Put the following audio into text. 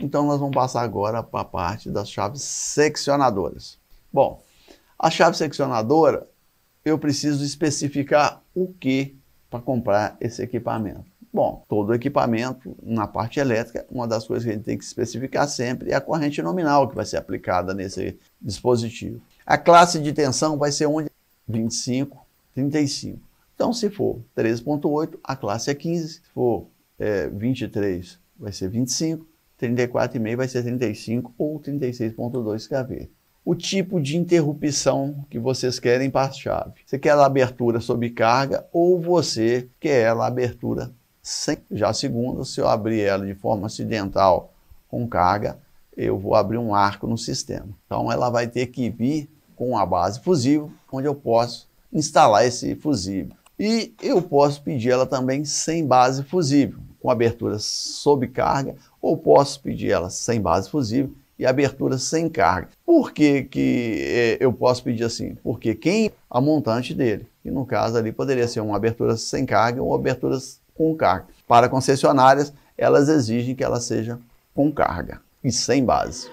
Então nós vamos passar agora para a parte das chaves seccionadoras. Bom, a chave seccionadora, eu preciso especificar o que para comprar esse equipamento. Bom, todo equipamento, na parte elétrica, uma das coisas que a gente tem que especificar sempre é a corrente nominal que vai ser aplicada nesse dispositivo. A classe de tensão vai ser onde? 25, 35. Então, se for 13.8, a classe é 15. Se for é, 23, vai ser 25. 34,5 vai ser 35 ou 36,2 kV. O tipo de interrupção que vocês querem para a chave. Você quer a abertura sob carga ou você quer ela abertura sem. Já segunda se eu abrir ela de forma acidental com carga, eu vou abrir um arco no sistema. Então ela vai ter que vir com a base fusível, onde eu posso instalar esse fusível. E eu posso pedir ela também sem base fusível, com abertura sob carga ou posso pedir ela sem base fusível e abertura sem carga. Por que, que é, eu posso pedir assim? Porque quem a montante dele, e no caso ali poderia ser uma abertura sem carga ou aberturas com carga. Para concessionárias, elas exigem que ela seja com carga e sem base.